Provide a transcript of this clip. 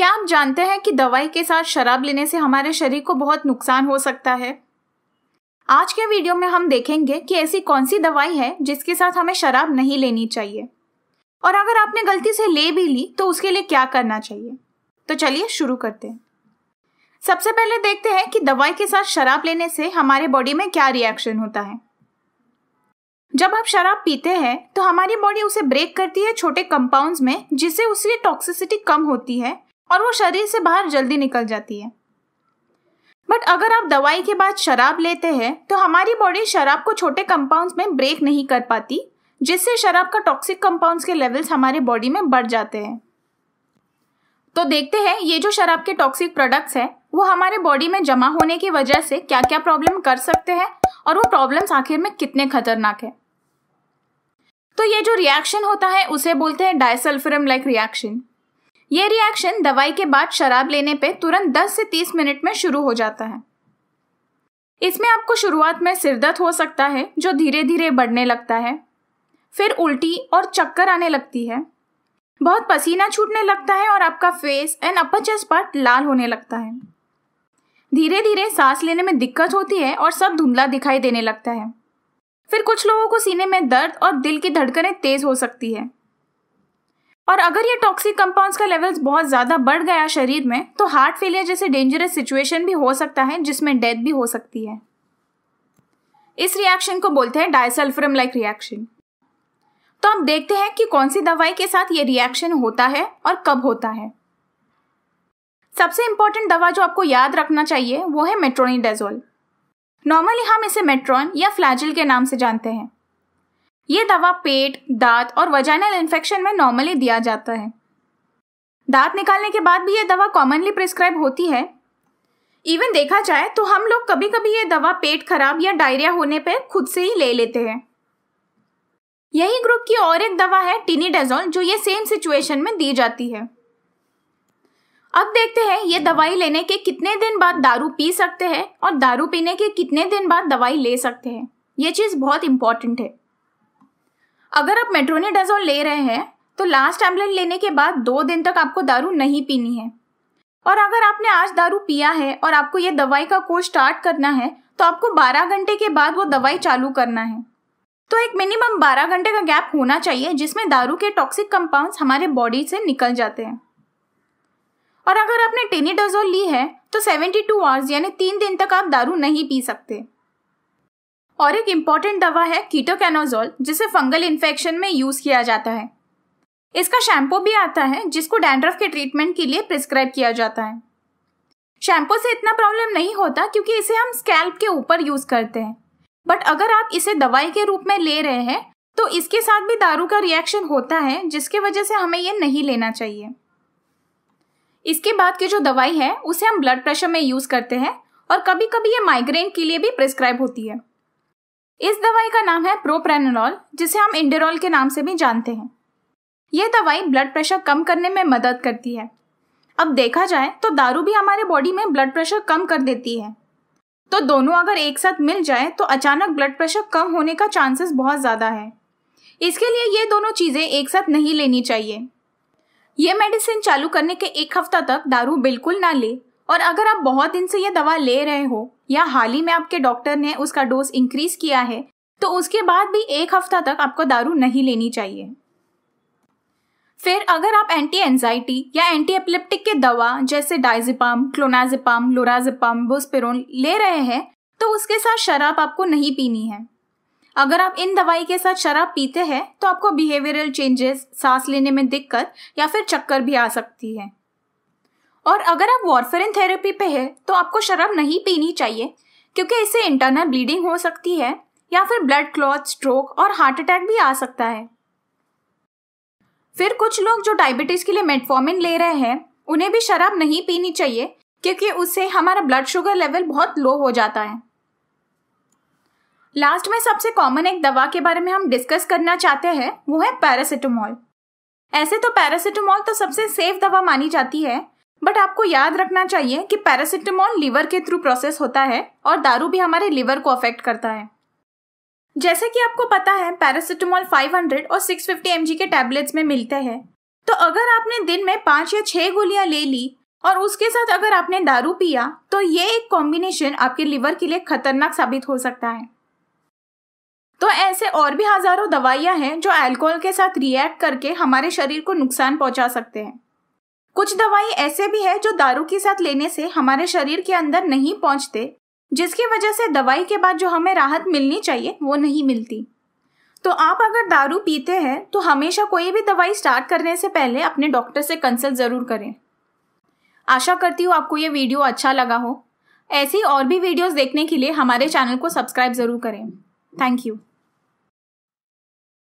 क्या आप जानते हैं कि दवाई के साथ शराब लेने से हमारे शरीर को बहुत नुकसान हो सकता है आज के वीडियो में हम देखेंगे कि ऐसी कौन सी दवाई है जिसके साथ हमें शराब नहीं लेनी चाहिए और अगर आपने गलती से ले भी ली तो उसके लिए क्या करना चाहिए तो चलिए शुरू करते हैं सबसे पहले देखते हैं कि दवाई के साथ शराब लेने से हमारे बॉडी में क्या रिएक्शन होता है जब आप शराब पीते हैं तो हमारी बॉडी उसे ब्रेक करती है छोटे कंपाउंड्स में जिससे उसकी टॉक्सिसिटी कम होती है और वो शरीर से बाहर जल्दी निकल जाती है बट अगर आप दवाई के बाद शराब लेते हैं तो हमारी बॉडी शराब को छोटे कंपाउंड्स में ब्रेक नहीं कर पाती जिससे शराब का टॉक्सिक कंपाउंड्स के लेवल्स हमारे बॉडी में बढ़ जाते हैं तो देखते हैं ये जो शराब के टॉक्सिक प्रोडक्ट्स हैं वो हमारे बॉडी में जमा होने की वजह से क्या क्या प्रॉब्लम कर सकते हैं और वो प्रॉब्लम्स आखिर में कितने खतरनाक है तो ये जो रिएक्शन होता है उसे बोलते हैं डायसल्फरम लाइक रिएक्शन ये रिएक्शन दवाई के बाद शराब लेने पे तुरंत 10 से 30 मिनट में शुरू हो जाता है इसमें आपको शुरुआत में सिरदर्द हो सकता है जो धीरे धीरे बढ़ने लगता है फिर उल्टी और चक्कर आने लगती है बहुत पसीना छूटने लगता है और आपका face and upper chest part लाल होने लगता है धीरे धीरे सांस लेने में दिक्कत होती है और सब धुंधला दिखाई देने लगता है फिर कुछ लोगों को सीने में दर्द और दिल की धड़कनें तेज हो सकती है और अगर ये टॉक्सिक कंपाउंड्स का लेवल्स बहुत ज़्यादा बढ़ गया शरीर में तो हार्ट फेलियर जैसे डेंजरस सिचुएशन भी हो सकता है जिसमें डेथ भी हो सकती है इस रिएक्शन को बोलते हैं डायसल्फ्रम लाइक रिएक्शन तो हम देखते हैं कि कौन सी दवाई के साथ ये रिएक्शन होता है और कब होता है सबसे इंपॉर्टेंट दवा जो आपको याद रखना चाहिए वो है मेट्रोनिडाजोल नॉर्मली हम इसे मेट्रॉन या फ्लैजिल के नाम से जानते हैं ये दवा पेट दांत और वजाइनल इन्फेक्शन में नॉर्मली दिया जाता है दांत निकालने के बाद भी ये दवा कॉमनली प्रिस्क्राइब होती है इवन देखा जाए तो हम लोग कभी कभी ये दवा पेट खराब या डायरिया होने पर खुद से ही ले लेते हैं यही ग्रुप की और एक दवा है टिनीडेजोल जो ये सेम सिचुएशन में दी जाती है अब देखते हैं ये दवाई लेने के कितने दिन बाद दारू पी सकते हैं और दारू पीने के कितने दिन बाद दवाई ले सकते हैं ये चीज़ बहुत इंपॉर्टेंट है अगर आप मेट्रोनिडाजोल ले रहे हैं तो लास्ट टैबलेट लेने के बाद दो दिन तक आपको दारू नहीं पीनी है और अगर आपने आज दारू पिया है और आपको ये दवाई का कोर्स स्टार्ट करना है तो आपको 12 घंटे के बाद वो दवाई चालू करना है तो एक मिनिमम 12 घंटे का गैप होना चाहिए जिसमें दारू के टॉक्सिक कंपाउंड्स हमारे बॉडी से निकल जाते हैं और अगर आपने टेनीडाजोल ली है तो 72 टू आवर्स यानी तीन दिन तक आप दारू नहीं पी सकते और एक इम्पॉर्टेंट दवा है कीटोकैनोजोल जिसे फंगल इन्फेक्शन में यूज किया जाता है इसका शैम्पू भी आता है जिसको डैंड्रफ के ट्रीटमेंट के लिए प्रिस्क्राइब किया जाता है शैम्पू से इतना प्रॉब्लम नहीं होता क्योंकि इसे हम स्कैल्प के ऊपर यूज करते हैं बट अगर आप इसे दवाई के रूप में ले रहे हैं तो इसके साथ भी दारू का रिएक्शन होता है जिसके वजह से हमें ये नहीं लेना चाहिए इसके बाद की जो दवाई है उसे हम ब्लड प्रेशर में यूज करते हैं और कभी कभी ये माइग्रेन के लिए भी प्रिस्क्राइब होती है इस दवाई का नाम है प्रोप्रेनोलॉल जिसे हम इंडेरॉल के नाम से भी जानते हैं यह दवाई ब्लड प्रेशर कम करने में मदद करती है अब देखा जाए तो दारू भी हमारे बॉडी में ब्लड प्रेशर कम कर देती है तो दोनों अगर एक साथ मिल जाए तो अचानक ब्लड प्रेशर कम होने का चांसेस बहुत ज़्यादा है इसके लिए ये दोनों चीज़ें एक साथ नहीं लेनी चाहिए ये मेडिसिन चालू करने के एक हफ्ता तक दारू बिल्कुल ना ले और अगर आप बहुत दिन से ये दवा ले रहे हो या हाल ही में आपके डॉक्टर ने उसका डोज इंक्रीज किया है तो उसके बाद भी एक हफ्ता तक आपको दारू नहीं लेनी चाहिए फिर अगर आप एंटी एंजाइटी या एंटी एपिलेप्टिक के दवा जैसे डाइजिपाम क्लोनाजिपाम लोराजिपाम बुस्पिरोन ले रहे हैं तो उसके साथ शराब आपको नहीं पीनी है अगर आप इन दवाई के साथ शराब पीते हैं तो आपको बिहेवियरल चेंजेस सांस लेने में दिक्कत या फिर चक्कर भी आ सकती है और अगर आप वॉरफेरिन थेरेपी पे है तो आपको शराब नहीं पीनी चाहिए क्योंकि इससे इंटरनल ब्लीडिंग हो सकती है या फिर ब्लड क्लॉथ स्ट्रोक और हार्ट अटैक भी आ सकता है फिर कुछ लोग जो डायबिटीज के लिए मेटफॉर्मिन ले रहे हैं उन्हें भी शराब नहीं पीनी चाहिए क्योंकि उससे हमारा ब्लड शुगर लेवल बहुत लो हो जाता है लास्ट में सबसे कॉमन एक दवा के बारे में हम डिस्कस करना चाहते हैं वो है पैरासिटामोल ऐसे तो पैरासिटामोल तो सबसे सेफ दवा मानी जाती है बट आपको याद रखना चाहिए कि पैरासिटामोल लीवर के थ्रू प्रोसेस होता है और दारू भी हमारे लीवर को अफेक्ट करता है जैसे कि आपको पता है पैरासिटामोल 500 और 650 फिफ्टी के टैबलेट्स में मिलते हैं तो अगर आपने दिन में पांच या छः गोलियां ले ली और उसके साथ अगर आपने दारू पिया तो ये एक कॉम्बिनेशन आपके लिवर के लिए खतरनाक साबित हो सकता है तो ऐसे और भी हजारों दवाइयां हैं जो अल्कोहल के साथ रिएक्ट करके हमारे शरीर को नुकसान पहुंचा सकते हैं कुछ दवाई ऐसे भी है जो दारू के साथ लेने से हमारे शरीर के अंदर नहीं पहुंचते जिसकी वजह से दवाई के बाद जो हमें राहत मिलनी चाहिए वो नहीं मिलती तो आप अगर दारू पीते हैं तो हमेशा कोई भी दवाई स्टार्ट करने से पहले अपने डॉक्टर से कंसल्ट ज़रूर करें आशा करती हूँ आपको ये वीडियो अच्छा लगा हो ऐसी और भी वीडियोस देखने के लिए हमारे चैनल को सब्सक्राइब ज़रूर करें थैंक यू